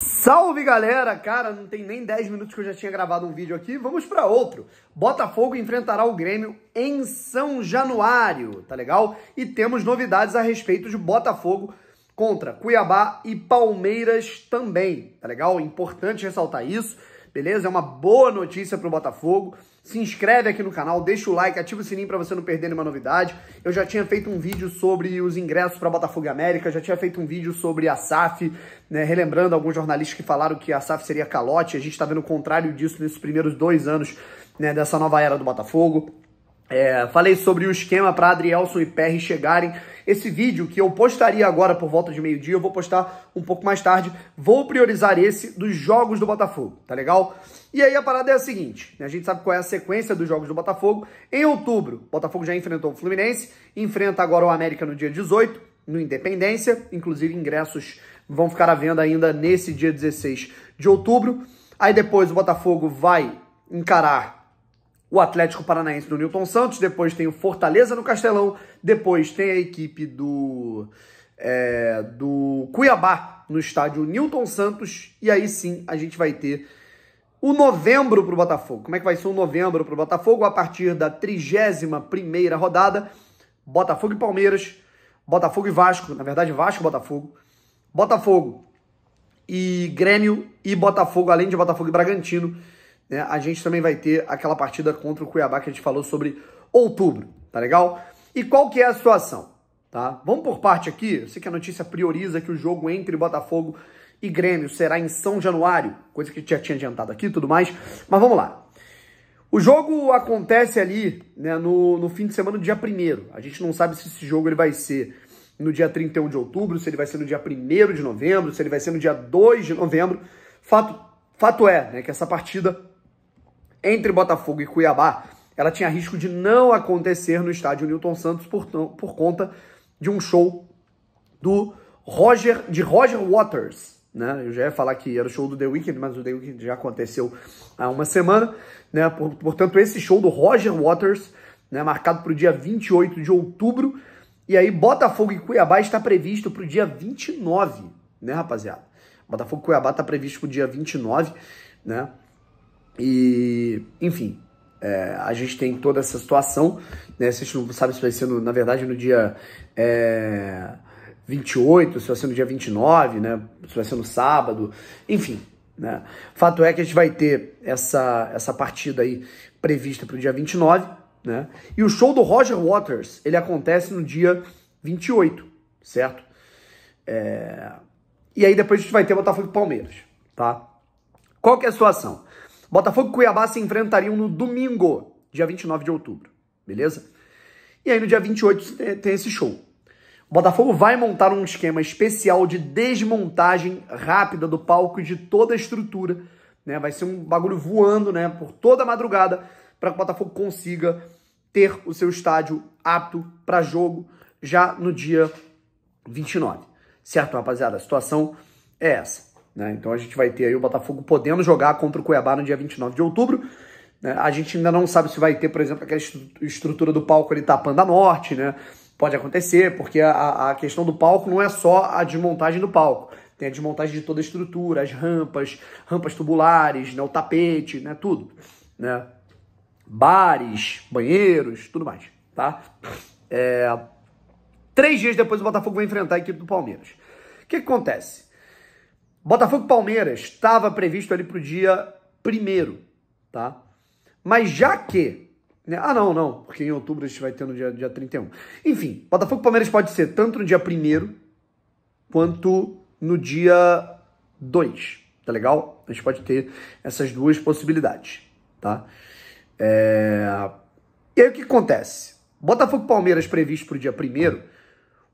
Salve galera! Cara, não tem nem 10 minutos que eu já tinha gravado um vídeo aqui, vamos para outro. Botafogo enfrentará o Grêmio em São Januário, tá legal? E temos novidades a respeito de Botafogo contra Cuiabá e Palmeiras também, tá legal? Importante ressaltar isso beleza? É uma boa notícia pro Botafogo. Se inscreve aqui no canal, deixa o like, ativa o sininho para você não perder nenhuma novidade. Eu já tinha feito um vídeo sobre os ingressos para Botafogo América, já tinha feito um vídeo sobre a SAF, né, relembrando alguns jornalistas que falaram que a SAF seria calote. A gente está vendo o contrário disso nesses primeiros dois anos né, dessa nova era do Botafogo. É, falei sobre o esquema para Adrielson e Perry chegarem. Esse vídeo que eu postaria agora por volta de meio-dia, eu vou postar um pouco mais tarde. Vou priorizar esse dos jogos do Botafogo, tá legal? E aí a parada é a seguinte, né? a gente sabe qual é a sequência dos jogos do Botafogo. Em outubro, o Botafogo já enfrentou o Fluminense, enfrenta agora o América no dia 18, no Independência. Inclusive, ingressos vão ficar à venda ainda nesse dia 16 de outubro. Aí depois o Botafogo vai encarar o Atlético Paranaense do Newton Santos, depois tem o Fortaleza no Castelão, depois tem a equipe do, é, do Cuiabá no estádio Newton Santos, e aí sim a gente vai ter o novembro para o Botafogo. Como é que vai ser o novembro para o Botafogo? A partir da 31 rodada, Botafogo e Palmeiras, Botafogo e Vasco, na verdade Vasco e Botafogo, Botafogo e Grêmio e Botafogo, além de Botafogo e Bragantino, né? A gente também vai ter aquela partida contra o Cuiabá que a gente falou sobre outubro, tá legal? E qual que é a situação? Tá? Vamos por parte aqui. Eu sei que a notícia prioriza que o jogo entre Botafogo e Grêmio será em São Januário, coisa que já tinha adiantado aqui e tudo mais. Mas vamos lá. O jogo acontece ali né, no, no fim de semana no dia 1 A gente não sabe se esse jogo ele vai ser no dia 31 de outubro, se ele vai ser no dia 1 de novembro, se ele vai ser no dia 2 de novembro. Fato, fato é né, que essa partida entre Botafogo e Cuiabá, ela tinha risco de não acontecer no estádio Newton Santos por, por conta de um show do Roger, de Roger Waters. Né? Eu já ia falar que era o show do The Weeknd, mas o The Weeknd já aconteceu há uma semana. Né? Portanto, esse show do Roger Waters, né, marcado para o dia 28 de outubro, e aí Botafogo e Cuiabá está previsto para o dia 29, né, rapaziada? Botafogo e Cuiabá está previsto para o dia 29, né? E, enfim, é, a gente tem toda essa situação, né? Se a gente não sabe se vai ser, no, na verdade, no dia é, 28, se vai ser no dia 29, né? Se vai ser no sábado, enfim. Né? Fato é que a gente vai ter essa, essa partida aí prevista para o dia 29, né? E o show do Roger Waters, ele acontece no dia 28, certo? É... E aí depois a gente vai ter Botafogo e Palmeiras, tá? Qual que é a situação? Botafogo e Cuiabá se enfrentariam no domingo, dia 29 de outubro, beleza? E aí no dia 28 tem esse show. O Botafogo vai montar um esquema especial de desmontagem rápida do palco e de toda a estrutura. Né? Vai ser um bagulho voando né? por toda a madrugada para que o Botafogo consiga ter o seu estádio apto para jogo já no dia 29. Certo, rapaziada? A situação é essa. Né? Então a gente vai ter aí o Botafogo podendo jogar contra o Cuiabá no dia 29 de outubro. Né? A gente ainda não sabe se vai ter, por exemplo, aquela estrutura do palco ali tapando a norte, né? Pode acontecer, porque a, a questão do palco não é só a desmontagem do palco. Tem a desmontagem de toda a estrutura, as rampas, rampas tubulares, né? o tapete, né? Tudo. Né? Bares, banheiros, tudo mais. Tá? É... Três dias depois o Botafogo vai enfrentar a equipe do Palmeiras. O que, que acontece? Botafogo Palmeiras estava previsto ali para o dia primeiro, tá? Mas já que. Né? Ah, não, não, porque em outubro a gente vai ter no dia, dia 31. Enfim, Botafogo Palmeiras pode ser tanto no dia primeiro quanto no dia 2, tá legal? A gente pode ter essas duas possibilidades, tá? É... E aí o que acontece? Botafogo Palmeiras previsto para o dia primeiro,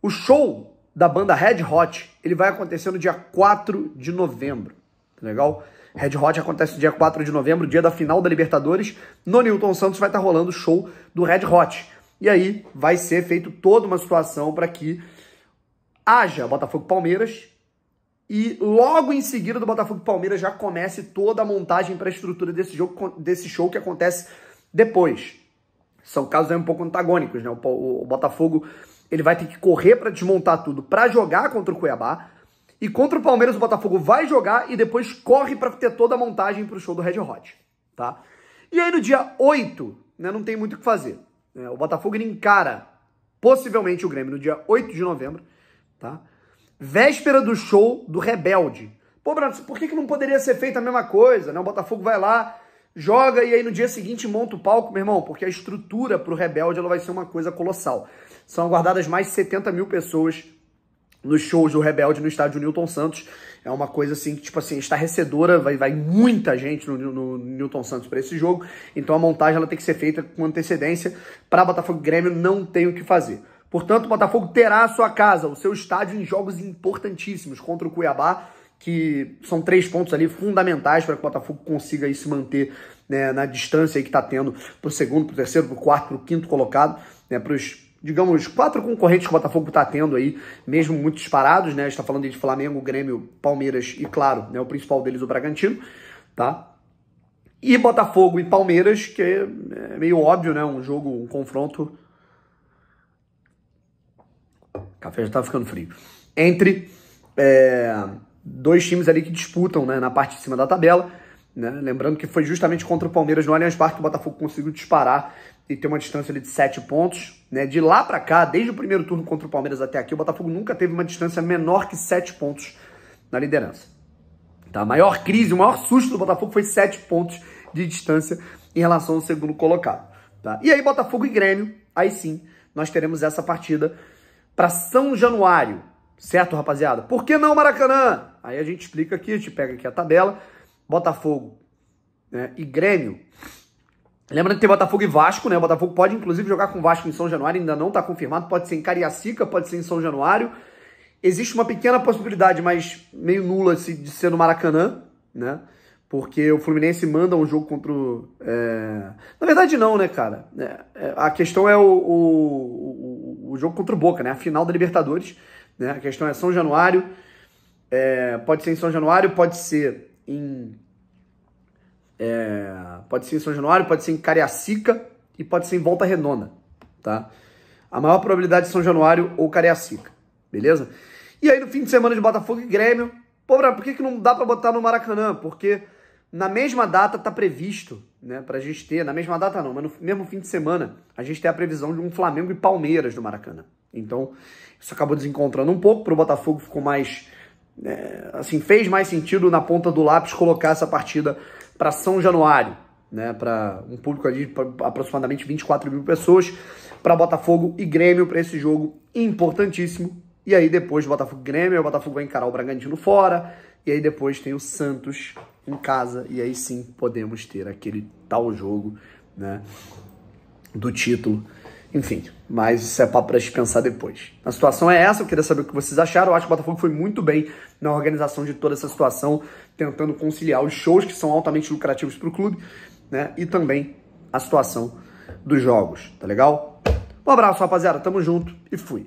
o show da banda Red Hot, ele vai acontecer no dia 4 de novembro. Tá legal? Red Hot acontece no dia 4 de novembro, dia da final da Libertadores. No Newton Santos vai estar tá rolando o show do Red Hot. E aí vai ser feito toda uma situação para que haja Botafogo Palmeiras e logo em seguida do Botafogo Palmeiras já comece toda a montagem para a estrutura desse jogo desse show que acontece depois. São casos aí um pouco antagônicos, né? o, o, o Botafogo ele vai ter que correr para desmontar tudo, para jogar contra o Cuiabá. E contra o Palmeiras, o Botafogo vai jogar e depois corre para ter toda a montagem para o show do Red Hot, tá? E aí no dia 8, né, não tem muito o que fazer. Né? O Botafogo encara possivelmente o Grêmio no dia 8 de novembro, tá? Véspera do show do Rebelde. Pô, Bruno, por que, que não poderia ser feita a mesma coisa? Né? O Botafogo vai lá, joga e aí no dia seguinte monta o palco, meu irmão, porque a estrutura para o Rebelde ela vai ser uma coisa colossal. São aguardadas mais de 70 mil pessoas nos shows do Rebelde no estádio Newton Santos. É uma coisa assim, tipo assim, estarrecedora, vai, vai muita gente no, no, no Newton Santos para esse jogo. Então a montagem ela tem que ser feita com antecedência. Para Botafogo Grêmio não tem o que fazer. Portanto, o Botafogo terá a sua casa, o seu estádio em jogos importantíssimos contra o Cuiabá, que são três pontos ali fundamentais para que o Botafogo consiga se manter né, na distância que está tendo para o segundo, para o terceiro, para o quarto, para o quinto colocado, né, para os digamos, quatro concorrentes que o Botafogo está tendo aí, mesmo muito disparados, né? A gente está falando de Flamengo, Grêmio, Palmeiras e, claro, né, o principal deles, o Bragantino, tá? E Botafogo e Palmeiras, que é, é meio óbvio, né? Um jogo, um confronto. O café já está ficando frio. Entre é, dois times ali que disputam né, na parte de cima da tabela. Né? Lembrando que foi justamente contra o Palmeiras no Allianz Parque que o Botafogo conseguiu disparar e ter uma distância ali de 7 pontos. Né? De lá para cá, desde o primeiro turno contra o Palmeiras até aqui, o Botafogo nunca teve uma distância menor que 7 pontos na liderança. Tá? A maior crise, o maior susto do Botafogo foi 7 pontos de distância em relação ao segundo colocado. Tá? E aí, Botafogo e Grêmio, aí sim, nós teremos essa partida para São Januário, Certo, rapaziada? Por que não Maracanã? Aí a gente explica aqui, a gente pega aqui a tabela. Botafogo né, e Grêmio. Lembrando que tem Botafogo e Vasco, né? O Botafogo pode, inclusive, jogar com Vasco em São Januário, ainda não está confirmado. Pode ser em Cariacica, pode ser em São Januário. Existe uma pequena possibilidade, mas meio nula, de ser no Maracanã, né? Porque o Fluminense manda um jogo contra o. É... Na verdade, não, né, cara? É, é a questão é o, o, o, o jogo contra o Boca, né? A final da Libertadores. Né? A questão é São Januário. É, pode ser em São Januário, pode ser em. É, pode ser em São Januário, pode ser em Cariacica e pode ser em Volta Redonda, tá? A maior probabilidade é São Januário ou Cariacica, beleza? E aí no fim de semana de Botafogo e Grêmio, pô, por que, que não dá para botar no Maracanã? Porque na mesma data tá previsto né, para a gente ter, na mesma data não, mas no mesmo fim de semana, a gente tem a previsão de um Flamengo e Palmeiras no Maracanã. Então, isso acabou desencontrando um pouco, para o Botafogo ficou mais, é, assim, fez mais sentido na ponta do lápis colocar essa partida para São Januário, né, para um público de aproximadamente 24 mil pessoas, para Botafogo e Grêmio, para esse jogo importantíssimo. E aí depois Botafogo e Grêmio, o Botafogo vai encarar o Bragantino fora, e aí depois tem o Santos em casa e aí sim podemos ter aquele tal jogo, né, do título. Enfim, mas isso é papo pra gente pensar depois. A situação é essa, eu queria saber o que vocês acharam. Eu acho que o Botafogo foi muito bem na organização de toda essa situação, tentando conciliar os shows que são altamente lucrativos pro clube, né? E também a situação dos jogos, tá legal? Um abraço, rapaziada. Tamo junto e fui.